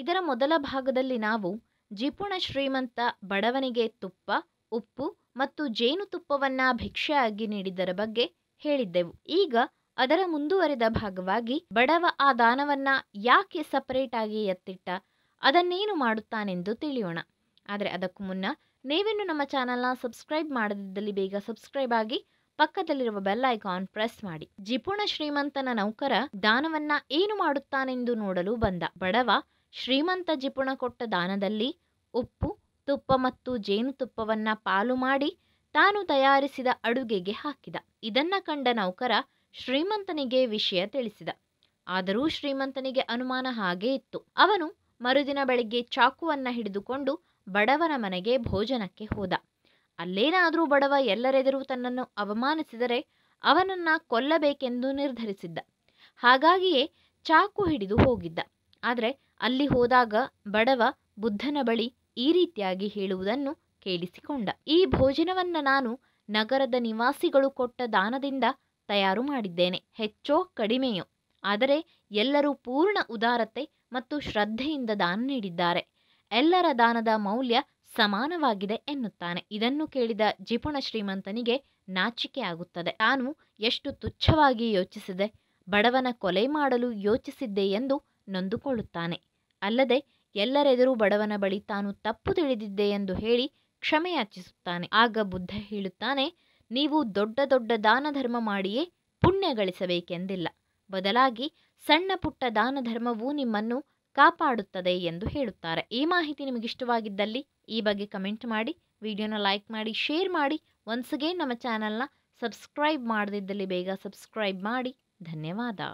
ಇದರ ಮೊದಲ ಭಾಗದಲ್ಲಿ ನಾವು ಜಿಪುಣ ಶ್ರೀಮಂತ ಬಡವನಿಗೆ ತುಪ್ಪ ಉಪ್ಪು ಮತ್ತು ಜೇನುತುಪ್ಪವನ್ನ ಭಿಕ್ಷೆಯಾಗಿ ನೀಡಿದ್ದರ ಬಗ್ಗೆ ಹೇಳಿದ್ದೆವು ಈಗ ಅದರ ಮುಂದುವರೆದ ಭಾಗವಾಗಿ ಬಡವ ಆ ದಾನವನ್ನ ಯಾಕೆ ಸಪರೇಟ್ ಆಗಿ ಎತ್ತಿಟ್ಟ ಅದನ್ನೇನು ಮಾಡುತ್ತಾನೆಂದು ತಿಳಿಯೋಣ ಆದರೆ ಅದಕ್ಕೂ ಮುನ್ನ ನೀವೇನು ನಮ್ಮ ಚಾನೆಲ್ನ ಸಬ್ಸ್ಕ್ರೈಬ್ ಮಾಡದಿದ್ದಲ್ಲಿ ಬೇಗ ಸಬ್ಸ್ಕ್ರೈಬ್ ಆಗಿ ಪಕ್ಕದಲ್ಲಿರುವ ಬೆಲ್ ಐಕಾನ್ ಪ್ರೆಸ್ ಮಾಡಿ ಜಿಪುಣ ಶ್ರೀಮಂತನ ನೌಕರ ದಾನವನ್ನ ಏನು ಮಾಡುತ್ತಾನೆಂದು ನೋಡಲು ಬಂದ ಬಡವ ಶ್ರೀಮಂತ ಜಿಪುಣ ಕೊಟ್ಟ ದಾನದಲ್ಲಿ ಉಪ್ಪು ತುಪ್ಪ ಮತ್ತು ಜೇನುತುಪ್ಪವನ್ನು ಪಾಲು ಮಾಡಿ ತಾನು ತಯಾರಿಸಿದ ಅಡುಗೆಗೆ ಹಾಕಿದ ಇದನ್ನು ಕಂಡ ನೌಕರ ಶ್ರೀಮಂತನಿಗೆ ವಿಷಯ ತಿಳಿಸಿದ ಆದರೂ ಶ್ರೀಮಂತನಿಗೆ ಅನುಮಾನ ಹಾಗೇ ಇತ್ತು ಅವನು ಮರುದಿನ ಬೆಳಿಗ್ಗೆ ಚಾಕುವನ್ನ ಹಿಡಿದುಕೊಂಡು ಬಡವನ ಮನೆಗೆ ಭೋಜನಕ್ಕೆ ಹೋದ ಅಲ್ಲೇನಾದರೂ ಬಡವ ಎಲ್ಲರೆದುರು ತನ್ನನ್ನು ಅವಮಾನಿಸಿದರೆ ಅವನನ್ನ ಕೊಲ್ಲಬೇಕೆಂದು ನಿರ್ಧರಿಸಿದ್ದ ಹಾಗಾಗಿಯೇ ಚಾಕು ಹಿಡಿದು ಹೋಗಿದ್ದ ಆದರೆ ಅಲ್ಲಿ ಹೋದಾಗ ಬಡವ ಬುದ್ಧನ ಬಳಿ ಈ ರೀತಿಯಾಗಿ ಹೇಳುವುದನ್ನು ಕೇಳಿಸಿಕೊಂಡ ಈ ಭೋಜನವನ್ನು ನಾನು ನಗರದ ನಿವಾಸಿಗಳು ಕೊಟ್ಟ ದಾನದಿಂದ ತಯಾರು ಮಾಡಿದ್ದೇನೆ ಹೆಚ್ಚೋ ಕಡಿಮೆಯೋ ಆದರೆ ಎಲ್ಲರೂ ಪೂರ್ಣ ಉದಾರತೆ ಮತ್ತು ಶ್ರದ್ಧೆಯಿಂದ ದಾನ ನೀಡಿದ್ದಾರೆ ಎಲ್ಲರ ದಾನದ ಮೌಲ್ಯ ಸಮಾನವಾಗಿದೆ ಎನ್ನುತ್ತಾನೆ ಇದನ್ನು ಕೇಳಿದ ಜಿಪುಣ ಶ್ರೀಮಂತನಿಗೆ ನಾಚಿಕೆ ಆಗುತ್ತದೆ ತಾನು ಎಷ್ಟು ತುಚ್ಛವಾಗಿ ಯೋಚಿಸಿದೆ ಬಡವನ ಕೊಲೆ ಮಾಡಲು ಯೋಚಿಸಿದ್ದೆ ಎಂದು ನೊಂದುಕೊಳ್ಳುತ್ತಾನೆ ಅಲ್ಲದೆ ಎಲ್ಲರೆದುರು ಬಡವನ ಬಳಿ ತಾನು ತಪ್ಪು ತಿಳಿದಿದ್ದೆ ಎಂದು ಹೇಳಿ ಕ್ಷಮೆಯಾಚಿಸುತ್ತಾನೆ ಆಗ ಬುದ್ಧ ಹೇಳುತ್ತಾನೆ ನೀವು ದೊಡ್ಡ ದೊಡ್ಡ ದಾನ ಧರ್ಮ ಮಾಡಿಯೇ ಪುಣ್ಯ ಗಳಿಸಬೇಕೆಂದಿಲ್ಲ ಬದಲಾಗಿ ಸಣ್ಣ ಪುಟ್ಟ ದಾನ ಧರ್ಮವೂ ನಿಮ್ಮನ್ನು ಕಾಪಾಡುತ್ತದೆ ಎಂದು ಹೇಳುತ್ತಾರೆ ಈ ಮಾಹಿತಿ ನಿಮಗಿಷ್ಟವಾಗಿದ್ದಲ್ಲಿ ಈ ಬಗ್ಗೆ ಕಮೆಂಟ್ ಮಾಡಿ ವಿಡಿಯೋನ ಲೈಕ್ ಮಾಡಿ ಶೇರ್ ಮಾಡಿ ಒನ್ಸ್ ಅಗೇನ್ ನಮ್ಮ ಚಾನೆಲ್ನ ಸಬ್ಸ್ಕ್ರೈಬ್ ಮಾಡದಿದ್ದಲ್ಲಿ ಬೇಗ ಸಬ್ಸ್ಕ್ರೈಬ್ ಮಾಡಿ ಧನ್ಯವಾದ